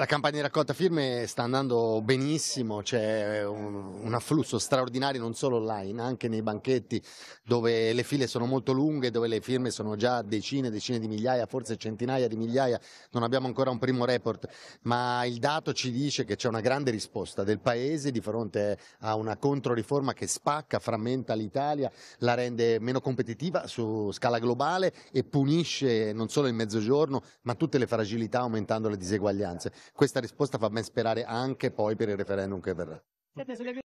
la campagna di raccolta firme sta andando benissimo, c'è cioè, un, un afflusso straordinario non solo online, anche nei banchetti dove le file sono molto lunghe, dove le firme sono già decine, decine di migliaia, forse centinaia di migliaia, non abbiamo ancora un primo report, ma il dato ci dice che c'è una grande risposta del Paese di fronte a una controriforma che spacca, frammenta l'Italia, la rende meno competitiva su scala globale e punisce non solo il mezzogiorno, ma tutte le fragilità aumentando le diseguaglianze. Questa risposta fa ben sperare anche poi per il referendum che verrà.